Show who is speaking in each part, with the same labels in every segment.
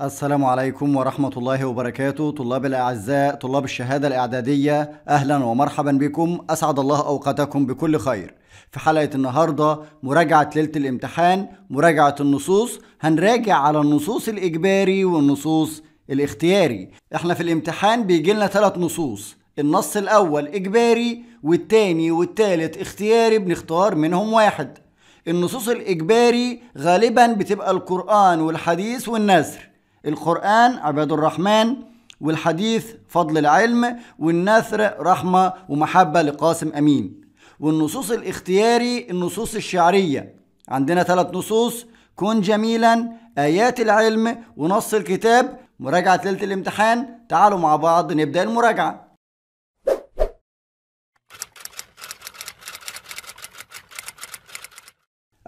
Speaker 1: السلام عليكم ورحمة الله وبركاته طلاب الأعزاء طلاب الشهادة الإعدادية أهلا ومرحبا بكم أسعد الله أوقاتكم بكل خير في حلقة النهاردة مراجعة ليلة الامتحان مراجعة النصوص هنراجع على النصوص الإجباري والنصوص الاختياري احنا في الامتحان بيجي لنا ثلاث نصوص النص الأول إجباري والتاني والتالت اختياري بنختار منهم واحد النصوص الإجباري غالبا بتبقى القرآن والحديث والنذر القرآن عباد الرحمن والحديث فضل العلم والنثر رحمة ومحبة لقاسم أمين والنصوص الاختياري النصوص الشعرية عندنا ثلاث نصوص كن جميلا آيات العلم ونص الكتاب مراجعة ليلة الامتحان تعالوا مع بعض نبدأ المراجعة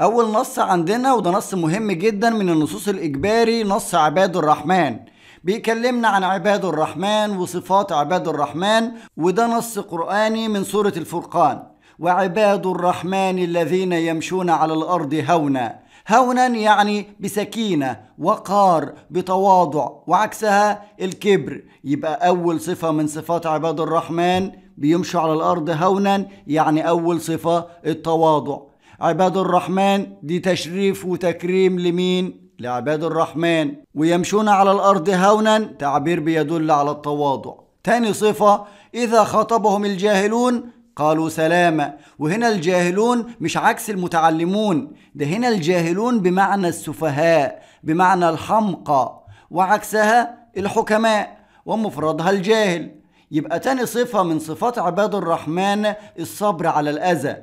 Speaker 1: اول نص عندنا وده نص مهم جدا من النصوص الاجباري نص عباد الرحمن بيكلمنا عن عباد الرحمن وصفات عباد الرحمن وده نص قرآني من سورة الفرقان وعباد الرحمن الذين يمشون على الأرض هونا هونا يعني بسكينة وقار بتواضع وعكسها الكبر يبقى أول صفة من صفات عباد الرحمن بيمشوا على الأرض هونا يعني أول صفة التواضع عباد الرحمن دي تشريف وتكريم لمين لعباد الرحمن ويمشون على الأرض هونا تعبير بيدل على التواضع تاني صفة إذا خاطبهم الجاهلون قالوا سلامة وهنا الجاهلون مش عكس المتعلمون ده هنا الجاهلون بمعنى السفهاء بمعنى الحمقى وعكسها الحكماء ومفردها الجاهل يبقى تاني صفة من صفات عباد الرحمن الصبر على الأذى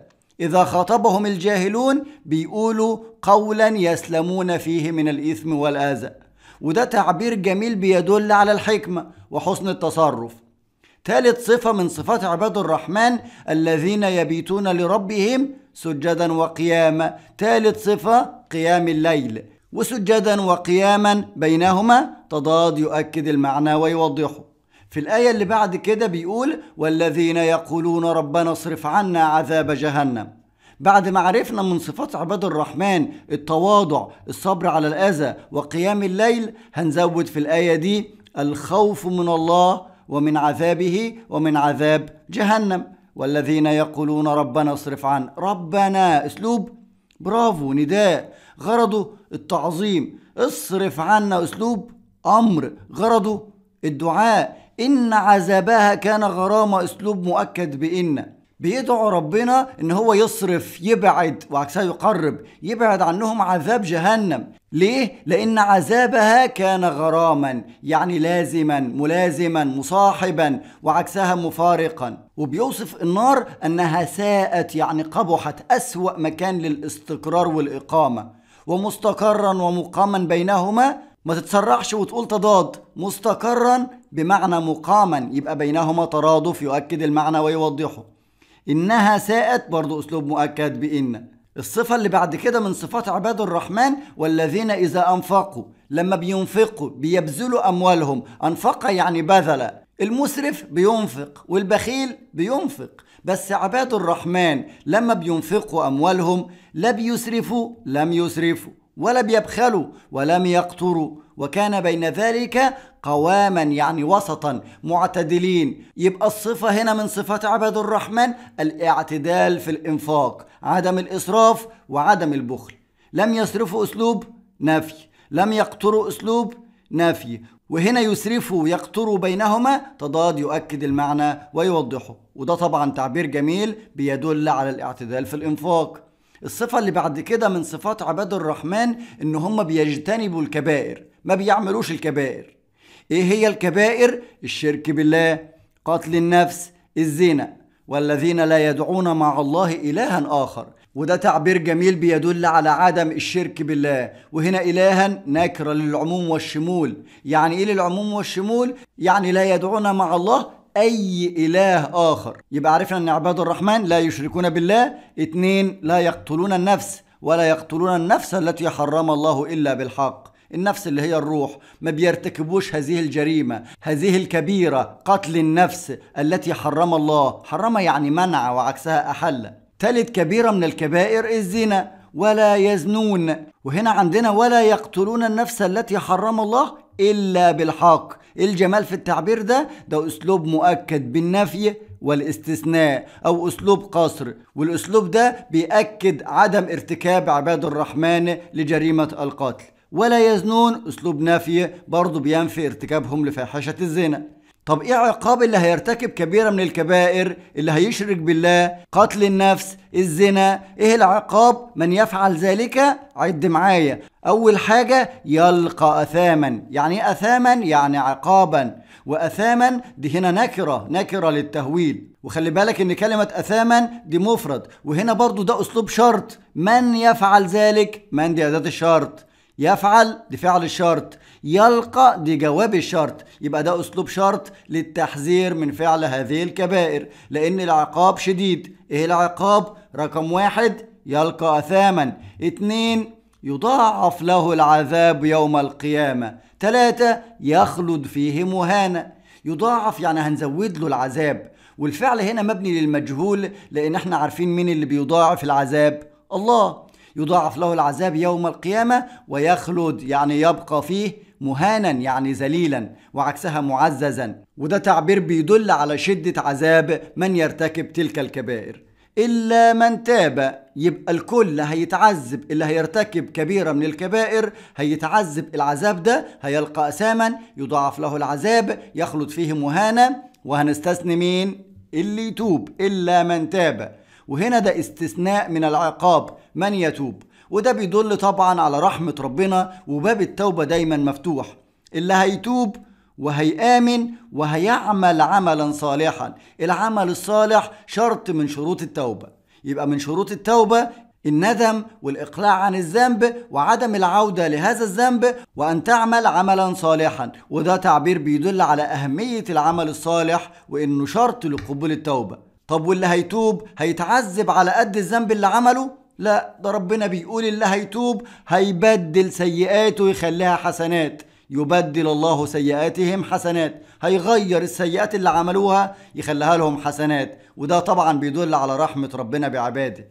Speaker 1: إذا خاطبهم الجاهلون بيقولوا قولا يسلمون فيه من الإثم والآذى وده تعبير جميل بيدل على الحكمة وحسن التصرف ثالث صفة من صفات عباد الرحمن الذين يبيتون لربهم سجدا وقياما ثالث صفة قيام الليل وسجدا وقياما بينهما تضاد يؤكد المعنى ويوضحه في الآية اللي بعد كده بيقول والذين يقولون ربنا اصرف عنا عذاب جهنم بعد ما عرفنا من صفات عباد الرحمن التواضع الصبر على الأذى وقيام الليل هنزود في الآية دي الخوف من الله ومن عذابه ومن عذاب جهنم والذين يقولون ربنا اصرف عن ربنا اسلوب برافو نداء غرضه التعظيم اصرف عنا اسلوب امر غرضه الدعاء إن عذابها كان غرامة أسلوب مؤكد بإن بيدعو ربنا ان هو يصرف يبعد وعكسها يقرب يبعد عنهم عذاب جهنم ليه لان عذابها كان غراما يعني لازما ملازما مصاحبا وعكسها مفارقا وبيوصف النار انها ساءت يعني قبحت اسوا مكان للاستقرار والاقامه ومستقرا ومقاما بينهما ما تتسرعش وتقول تضاد مستقرا بمعنى مقاما يبقى بينهما ترادف يؤكد المعنى ويوضحه إنها ساءت برضو أسلوب مؤكد بإن الصفة اللي بعد كده من صفات عباد الرحمن والذين إذا أنفقوا لما بينفقوا بيبذلوا أموالهم أنفق يعني بذل المسرف بينفق والبخيل بينفق بس عباد الرحمن لما بينفقوا أموالهم لا بيسرفوا لم يسرفوا ولم يبخلوا ولم يقتروا وكان بين ذلك قواما يعني وسطا معتدلين يبقى الصفة هنا من صفات عباد الرحمن الاعتدال في الإنفاق عدم الإسراف وعدم البخل لم يسرفوا أسلوب نفي لم يقتروا أسلوب نفي وهنا يسرفوا يقتروا بينهما تضاد يؤكد المعنى ويوضحه وده طبعا تعبير جميل بيدل على الاعتدال في الإنفاق الصفة اللي بعد كده من صفات عباد الرحمن إن هم بيجتنبوا الكبائر ما بيعملوش الكبائر إيه هي الكبائر؟ الشرك بالله قتل النفس الزنا والذين لا يدعون مع الله إلها آخر وده تعبير جميل بيدل على عدم الشرك بالله وهنا إلها نكرة للعموم والشمول يعني إيه للعموم والشمول؟ يعني لا يدعون مع الله أي إله آخر يبقى عرفنا أن عباد الرحمن لا يشركون بالله اثنين لا يقتلون النفس ولا يقتلون النفس التي حرم الله إلا بالحق النفس اللي هي الروح ما بيرتكبوش هذه الجريمة هذه الكبيرة قتل النفس التي حرم الله حرم يعني منع وعكسها أحل ثالث كبيرة من الكبائر الزنا ولا يزنون وهنا عندنا ولا يقتلون النفس التي حرم الله إلا بالحق الجمال في التعبير ده ده أسلوب مؤكد بالنفي والاستثناء أو أسلوب قصر والأسلوب ده بيأكد عدم ارتكاب عباد الرحمن لجريمة القتل ولا يزنون أسلوب نفي برضه بينفي ارتكابهم لفاحشة الزنا طب ايه عقاب اللي هيرتكب كبيرة من الكبائر اللي هيشرك بالله قتل النفس الزنا ايه العقاب من يفعل ذلك عد معايا اول حاجة يلقى اثاما يعني إيه اثاما يعني عقابا واثاما دي هنا نكرة نكرة للتهويل وخلي بالك ان كلمة اثاما دي مفرد وهنا برضو ده اسلوب شرط من يفعل ذلك من دي اداة الشرط يفعل دي فعل الشرط يلقى دي جواب الشرط يبقى ده أسلوب شرط للتحذير من فعل هذه الكبائر لأن العقاب شديد إيه العقاب؟ رقم واحد يلقى أثاما اتنين يضاعف له العذاب يوم القيامة ثلاثة يخلد فيه مهانة يضاعف يعني هنزود له العذاب والفعل هنا مبني للمجهول لأن احنا عارفين مين اللي بيضاعف العذاب الله يضاعف له العذاب يوم القيامة ويخلد يعني يبقى فيه مهانا يعني ذليلا وعكسها معززا وده تعبير بيدل على شدة عذاب من يرتكب تلك الكبائر إلا من تاب يبقى الكل هيتعذب اللي هيرتكب كبيرة من الكبائر هيتعذب العذاب ده هيلقى أساما يضاعف له العذاب يخلد فيه مهانة وهنستثني مين؟ اللي يتوب إلا من تاب وهنا ده استثناء من العقاب من يتوب وده بيدل طبعا على رحمة ربنا وباب التوبة دايما مفتوح اللي هيتوب وهيآمن وهيعمل عملا صالحا العمل الصالح شرط من شروط التوبة يبقى من شروط التوبة الندم والإقلاع عن الذنب وعدم العودة لهذا الذنب وأن تعمل عملا صالحا وده تعبير بيدل على أهمية العمل الصالح وإنه شرط لقبول التوبة طب واللي هيتوب هيتعذب على قد الذنب اللي عمله لا ده ربنا بيقول اللي هيتوب هيبدل سيئاته ويخليها حسنات يبدل الله سيئاتهم حسنات هيغير السيئات اللي عملوها يخليها لهم حسنات وده طبعا بيدل على رحمة ربنا بعباده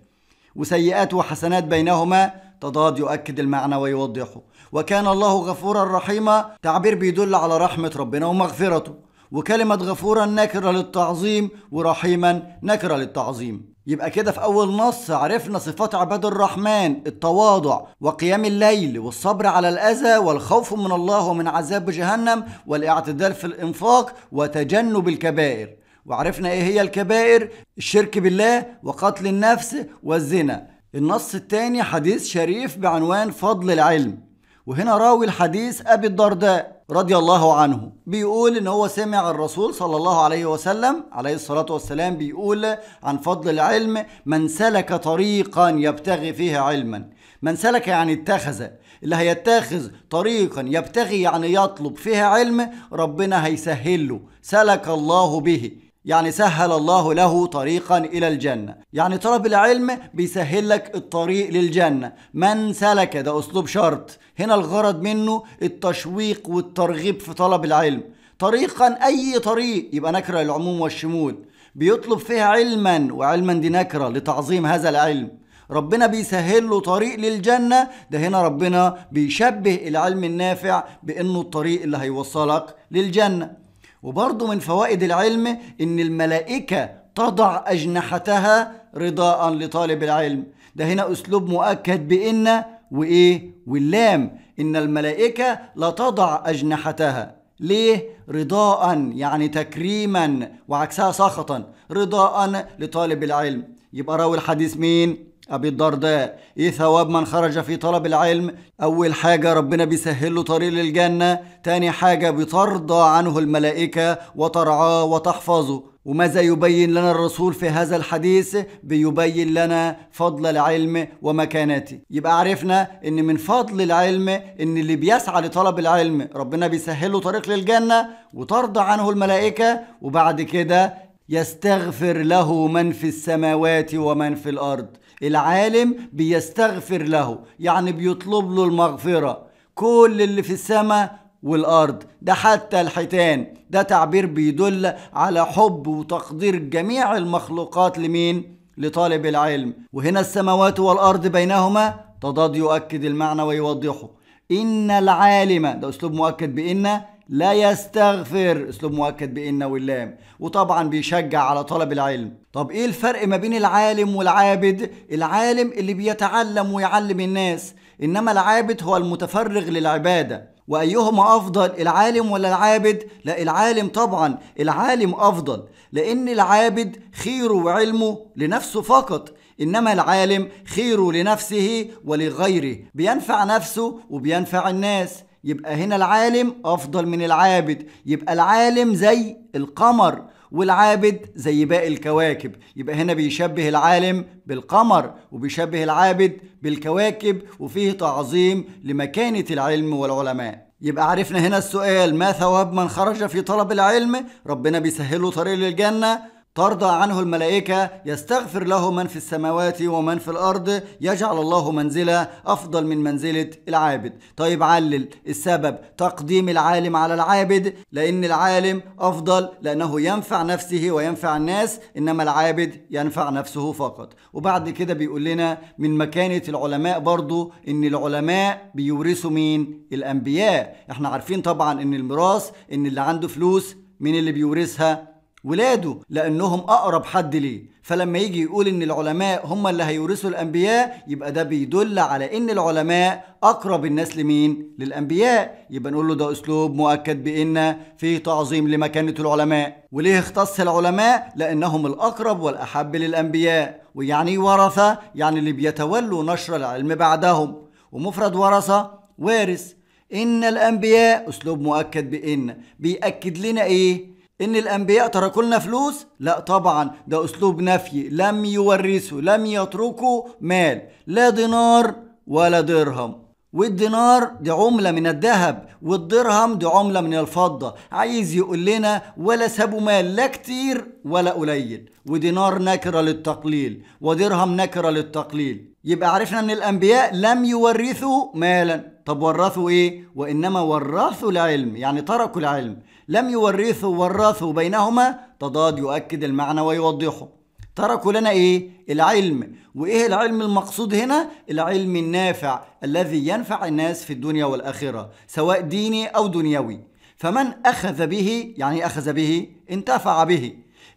Speaker 1: وسيئات وحسنات بينهما تضاد يؤكد المعنى ويوضحه وكان الله غفورا رحيما تعبير بيدل على رحمة ربنا ومغفرته وكلمة غفورا نكرة للتعظيم ورحيما نكرة للتعظيم يبقى كده في أول نص عرفنا صفات عباد الرحمن التواضع وقيام الليل والصبر على الأذى والخوف من الله ومن عذاب جهنم والاعتدال في الإنفاق وتجنب الكبائر وعرفنا إيه هي الكبائر الشرك بالله وقتل النفس والزنا النص الثاني حديث شريف بعنوان فضل العلم وهنا راوي الحديث أبي الدرداء رضي الله عنه بيقول ان هو سمع الرسول صلى الله عليه وسلم عليه الصلاة والسلام بيقول عن فضل العلم من سلك طريقا يبتغي فيه علما من سلك يعني اتخذ اللي هيتخذ طريقا يبتغي يعني يطلب فيها علم ربنا هيسهله سلك الله به يعني سهل الله له طريقا إلى الجنة يعني طلب العلم بيسهل لك الطريق للجنة من سلك ده أسلوب شرط هنا الغرض منه التشويق والترغيب في طلب العلم طريقا أي طريق يبقى نكرة العموم والشمول بيطلب فيها علما وعلما دي نكرة لتعظيم هذا العلم ربنا بيسهل له طريق للجنة ده هنا ربنا بيشبه العلم النافع بأنه الطريق اللي هيوصلك للجنة وبرضه من فوائد العلم ان الملائكه تضع اجنحتها رضاء لطالب العلم ده هنا اسلوب مؤكد بان وايه واللام ان الملائكه لا تضع اجنحتها ليه رضاء يعني تكريما وعكسها سخطا رضاء لطالب العلم يبقى راوي الحديث مين أبي الدرداء إيه ثواب من خرج في طلب العلم أول حاجة ربنا بيسهل له طريق للجنة تاني حاجة بترضى عنه الملائكة وترعاه وتحفظه وماذا يبين لنا الرسول في هذا الحديث بيبين لنا فضل العلم ومكانته يبقى عرفنا ان من فضل العلم ان اللي بيسعى لطلب العلم ربنا بيسهله طريق للجنة وترضى عنه الملائكة وبعد كده يستغفر له من في السماوات ومن في الأرض العالم بيستغفر له يعني بيطلب له المغفرة كل اللي في السماء والأرض ده حتى الحيتان ده تعبير بيدل على حب وتقدير جميع المخلوقات لمين؟ لطالب العلم وهنا السماوات والأرض بينهما تضاد يؤكد المعنى ويوضحه إن العالم ده أسلوب مؤكد بإن لا يستغفر اسلوب مؤكد بان واللام وطبعا بيشجع على طلب العلم طب ايه الفرق ما بين العالم والعابد العالم اللي بيتعلم ويعلم الناس انما العابد هو المتفرغ للعباده وايهما افضل العالم ولا العابد لا العالم طبعا العالم افضل لان العابد خيره وعلمه لنفسه فقط انما العالم خيره لنفسه ولغيره بينفع نفسه وبينفع الناس يبقى هنا العالم افضل من العابد يبقى العالم زي القمر والعابد زي باقي الكواكب يبقى هنا بيشبه العالم بالقمر وبيشبه العابد بالكواكب وفيه تعظيم لمكانة العلم والعلماء يبقى عرفنا هنا السؤال ما ثواب من خرج في طلب العلم ربنا بيسهله طريق للجنة ترضى عنه الملائكة يستغفر له من في السماوات ومن في الأرض يجعل الله منزلة أفضل من منزلة العابد طيب علل السبب تقديم العالم على العابد لأن العالم أفضل لأنه ينفع نفسه وينفع الناس إنما العابد ينفع نفسه فقط وبعد كده بيقول لنا من مكانة العلماء برضو إن العلماء بيورثوا مين الأنبياء احنا عارفين طبعا إن الميراث إن اللي عنده فلوس مين اللي بيورثها ولاده لانهم اقرب حد ليه فلما يجي يقول ان العلماء هم اللي هيورثوا الانبياء يبقى ده بيدل على ان العلماء اقرب الناس لمين للانبياء يبقى نقول له ده اسلوب مؤكد بان في تعظيم لمكانه العلماء وليه اختص العلماء لانهم الاقرب والاحب للانبياء ويعني ورثه يعني اللي بيتولوا نشر العلم بعدهم ومفرد ورثه وارث ان الانبياء اسلوب مؤكد بان بياكد لنا ايه ان الانبياء تركوا لنا فلوس لا طبعا ده اسلوب نفي لم يورثوا لم يتركوا مال لا دينار ولا درهم والدينار دي عملة من الذهب والدرهم دي عملة من الفضة عايز يقول لنا ولا سابوا مال لا كتير ولا قليل ودينار نكرة للتقليل ودرهم نكرة للتقليل يبقى عرفنا ان الانبياء لم يورثوا مالا طب ورثوا ايه وانما ورثوا العلم يعني تركوا العلم لم يورثوا ورثوا بينهما تضاد يؤكد المعنى ويوضحه تركوا لنا ايه العلم وايه العلم المقصود هنا العلم النافع الذي ينفع الناس في الدنيا والاخره سواء ديني او دنيوي فمن اخذ به يعني اخذ به انتفع به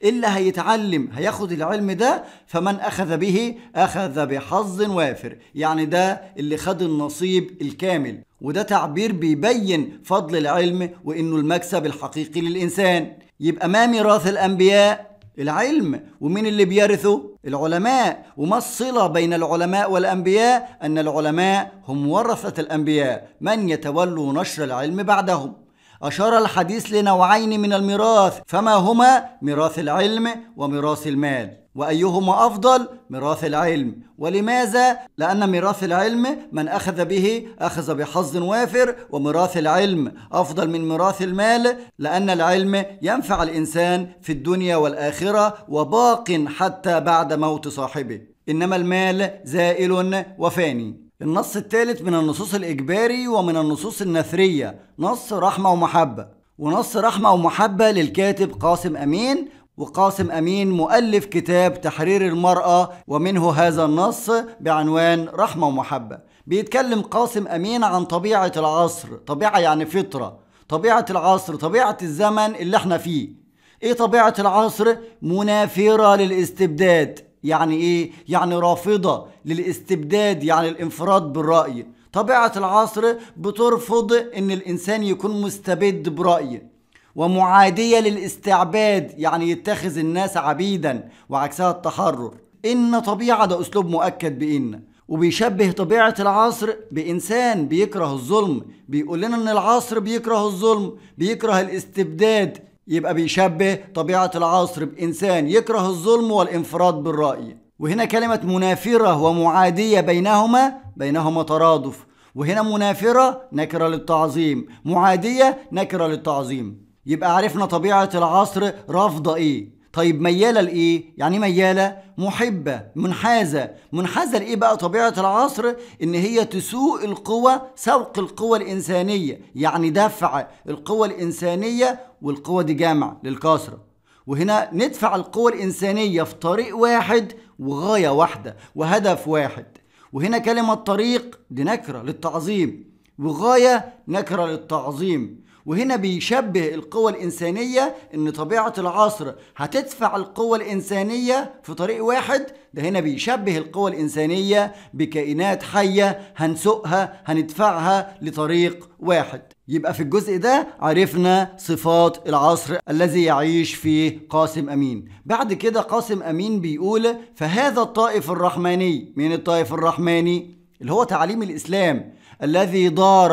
Speaker 1: اللي هيتعلم هياخد العلم ده فمن أخذ به أخذ بحظ وافر يعني ده اللي خد النصيب الكامل وده تعبير بيبين فضل العلم وإنه المكسب الحقيقي للإنسان يبقى ما ميراث الأنبياء العلم ومين اللي بيرثه العلماء وما الصلة بين العلماء والأنبياء أن العلماء هم ورثة الأنبياء من يتولوا نشر العلم بعدهم أشار الحديث لنوعين من الميراث فما هما ميراث العلم وميراث المال وأيهما أفضل ميراث العلم ولماذا؟ لأن ميراث العلم من أخذ به أخذ بحظ وافر وميراث العلم أفضل من ميراث المال لأن العلم ينفع الإنسان في الدنيا والآخرة وباق حتى بعد موت صاحبه إنما المال زائل وفاني النص الثالث من النصوص الإجباري ومن النصوص النثرية نص رحمة ومحبة ونص رحمة ومحبة للكاتب قاسم أمين وقاسم أمين مؤلف كتاب تحرير المرأة ومنه هذا النص بعنوان رحمة ومحبة بيتكلم قاسم أمين عن طبيعة العصر طبيعة يعني فطرة طبيعة العصر طبيعة الزمن اللي احنا فيه ايه طبيعة العصر منافرة للاستبداد يعني ايه يعني رافضه للاستبداد يعني الانفراد بالراي طبيعه العصر بترفض ان الانسان يكون مستبد براي ومعاديه للاستعباد يعني يتخذ الناس عبيدا وعكسها التحرر ان طبيعه ده اسلوب مؤكد بان وبيشبه طبيعة العصر بإنسان بيكره الظلم بيقول لنا إن العصر بيكره الظلم بيكره الاستبداد يبقى بيشبه طبيعة العصر بإنسان يكره الظلم والانفراد بالرأي وهنا كلمة منافرة ومعادية بينهما بينهما ترادف وهنا منافرة نكرة للتعظيم معادية نكرة للتعظيم يبقى عرفنا طبيعة العصر رافضة إيه طيب مياله لايه يعني مياله محبه منحازه منحازه لايه بقى طبيعه العصر ان هي تسوق القوى سوق القوى الانسانيه يعني دفع القوى الانسانيه والقوى دي جمع للكسره وهنا ندفع القوى الانسانيه في طريق واحد وغايه واحده وهدف واحد وهنا كلمه طريق دي نكره للتعظيم وغايه نكره للتعظيم وهنا بيشبه القوى الإنسانية إن طبيعة العصر هتدفع القوى الإنسانية في طريق واحد ده هنا بيشبه القوى الإنسانية بكائنات حية هنسوقها هندفعها لطريق واحد يبقى في الجزء ده عرفنا صفات العصر الذي يعيش فيه قاسم امين بعد كده قاسم امين بيقول فهذا الطائف الرحماني من الطائف الرحماني اللي هو تعليم الاسلام الذي دار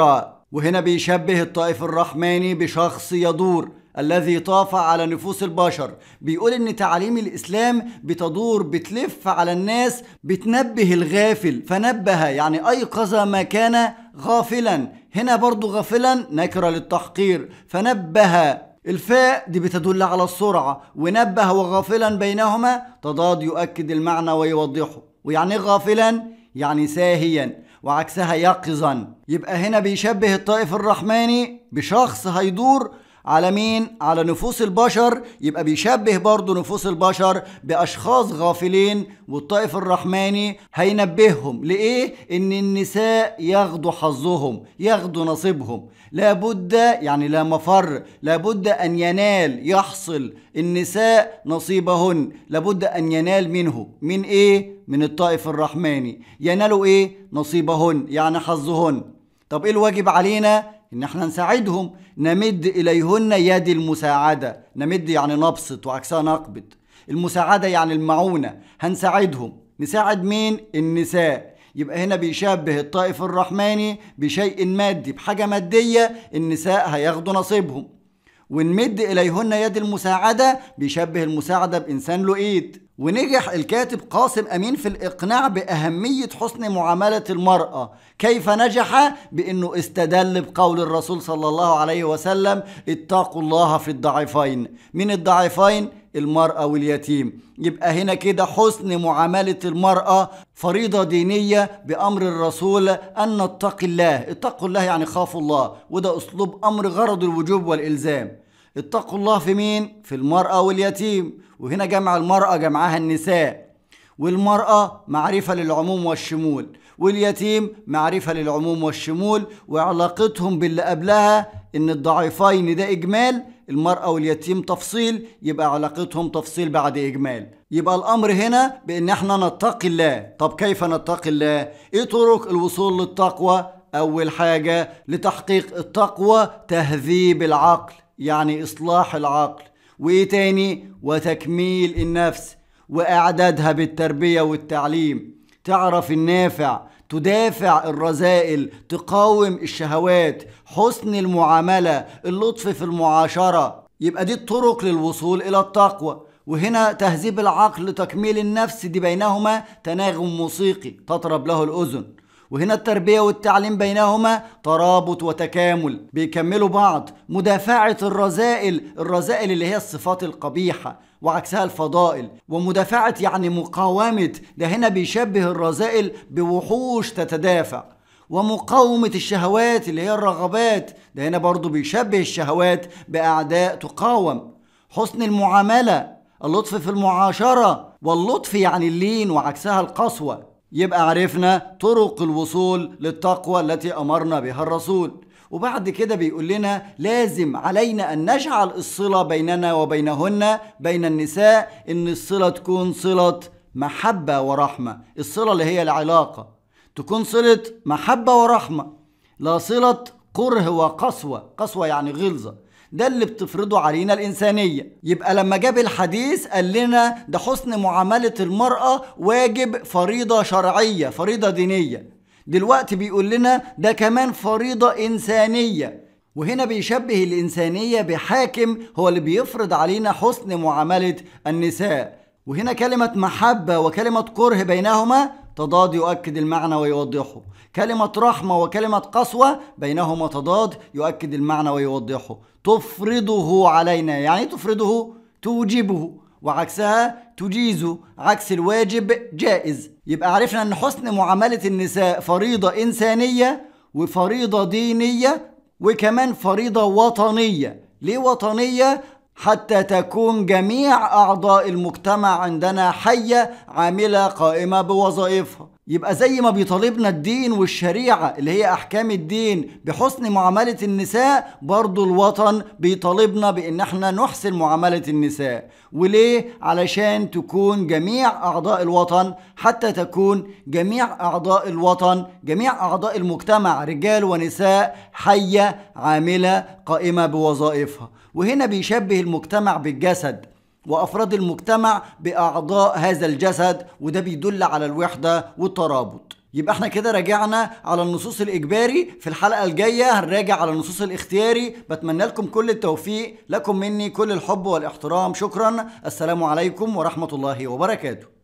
Speaker 1: وهنا بيشبه الطائف الرحماني بشخص يدور الذي طاف على نفوس البشر بيقول ان تعاليم الاسلام بتدور بتلف على الناس بتنبه الغافل فنبه يعني ايقظ ما كان غافلا هنا برضو غافلا نكره للتحقير فنبه الفاء دي بتدل على السرعة ونبه وغافلا بينهما تضاد يؤكد المعنى ويوضحه ويعني غافلا يعني ساهيا وعكسها يقظا يبقى هنا بيشبه الطائف الرحماني بشخص هيدور على مين؟ على نفوس البشر يبقى بيشبه برضه نفوس البشر بأشخاص غافلين والطائف الرحماني هينبههم لإيه؟ إن النساء ياخدوا حظهم ياخدوا نصيبهم لابد يعني لا مفر لابد أن ينال يحصل النساء نصيبهن لابد أن ينال منه من إيه؟ من الطائف الرحماني ينالوا إيه؟ نصيبهن يعني حظهن طب إيه الواجب علينا؟ ان احنا نساعدهم نمد إليهن يد المساعدة نمد يعني نبسط وعكسها نقبض المساعدة يعني المعونة هنساعدهم نساعد مين؟ النساء يبقى هنا بيشبه الطائف الرحماني بشيء مادي بحاجة مادية النساء هياخدوا نصيبهم ونمد إليهن يد المساعدة بيشبه المساعدة بإنسان له إيد ونجح الكاتب قاسم امين في الاقناع باهميه حسن معامله المراه كيف نجح بانه استدل بقول الرسول صلى الله عليه وسلم اتقوا الله في الضعيفين من الضعيفين المراه واليتيم يبقى هنا كده حسن معامله المراه فريضه دينيه بامر الرسول ان نتقي الله اتقوا الله يعني خافوا الله وده اسلوب امر غرض الوجوب والالزام اتقوا الله في مين في المرأة واليتيم وهنا جمع المرأة جمعها النساء والمرأة معرفة للعموم والشمول واليتيم معرفة للعموم والشمول وعلاقتهم باللي قبلها إن الضعيفين ده إجمال المرأة واليتيم تفصيل يبقى علاقتهم تفصيل بعد إجمال يبقى الأمر هنا بإن احنا نتقي الله طب كيف نتقي الله؟ إيه طرق الوصول للتقوى؟ أول حاجة لتحقيق التقوى تهذيب العقل يعني إصلاح العقل وإيه تاني وتكميل النفس وإعدادها بالتربية والتعليم تعرف النافع تدافع الرذائل تقاوم الشهوات حسن المعاملة اللطف في المعاشرة يبقى دي الطرق للوصول إلى التقوى وهنا تهذيب العقل لتكميل النفس دي بينهما تناغم موسيقي تطرب له الأذن وهنا التربية والتعليم بينهما ترابط وتكامل بيكملوا بعض مدافعة الرذائل الرذائل اللي هي الصفات القبيحة وعكسها الفضائل ومدافعة يعني مقاومة ده هنا بيشبه الرذائل بوحوش تتدافع ومقاومة الشهوات اللي هي الرغبات ده هنا برضو بيشبه الشهوات بأعداء تقاوم حسن المعاملة اللطف في المعاشرة واللطف يعني اللين وعكسها القسوة يبقى عرفنا طرق الوصول للتقوى التي امرنا بها الرسول وبعد كده بيقول لنا لازم علينا ان نجعل الصله بيننا وبينهن بين النساء ان الصله تكون صله محبه ورحمه الصله اللي هي العلاقه تكون صله محبه ورحمه لا صله كره وقسوه قسوه يعني غلظه ده اللي بتفرضه علينا الإنسانية يبقى لما جاب الحديث قال لنا ده حسن معاملة المرأة واجب فريضة شرعية فريضة دينية دلوقتي بيقول لنا ده كمان فريضة إنسانية وهنا بيشبه الإنسانية بحاكم هو اللي بيفرض علينا حسن معاملة النساء وهنا كلمة محبة وكلمة كره بينهما تضاد يؤكد المعنى ويوضحه كلمة رحمة وكلمة قسوة بينهما تضاد يؤكد المعنى ويوضحه تفرضه علينا يعني تفرضه توجبه وعكسها تجيز عكس الواجب جائز يبقى عرفنا ان حسن معاملة النساء فريضة انسانية وفريضة دينية وكمان فريضة وطنية ليه وطنية حتى تكون جميع أعضاء المجتمع عندنا حية عاملة قائمة بوظائفها يبقى زي ما بيطالبنا الدين والشريعة اللي هي أحكام الدين بحسن معاملة النساء برضو الوطن بيطالبنا بإن احنا نحسن معاملة النساء وليه؟ علشان تكون جميع أعضاء الوطن حتى تكون جميع أعضاء الوطن جميع أعضاء المجتمع رجال ونساء حية عاملة قائمة بوظائفها وهنا بيشبه المجتمع بالجسد وافراد المجتمع باعضاء هذا الجسد وده بيدل على الوحده والترابط يبقى احنا كده راجعنا على النصوص الاجباري في الحلقه الجايه هنراجع على النصوص الاختياري بتمنى لكم كل التوفيق لكم مني كل الحب والاحترام شكرا السلام عليكم ورحمه الله وبركاته